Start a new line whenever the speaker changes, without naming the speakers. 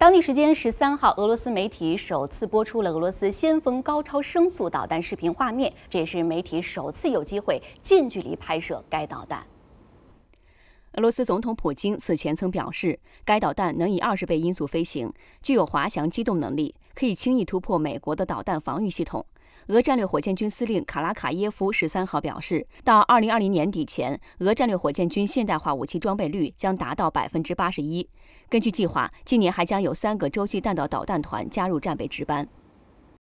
当地时间十三号，俄罗斯媒体首次播出了俄罗斯先锋高超声速导弹视频画面，这也是媒体首次有机会近距离拍摄该导弹。俄罗斯总统普京此前曾表示，该导弹能以二十倍音速飞行，具有滑翔机动能力。可以轻易突破美国的导弹防御系统。俄战略火箭军司令卡拉卡耶夫十三号表示，到二零二零年底前，俄战略火箭军现代化武器装备率将达到百分之八十一。根据计划，今年还将有三个洲际弹道导弹团加入战备值班。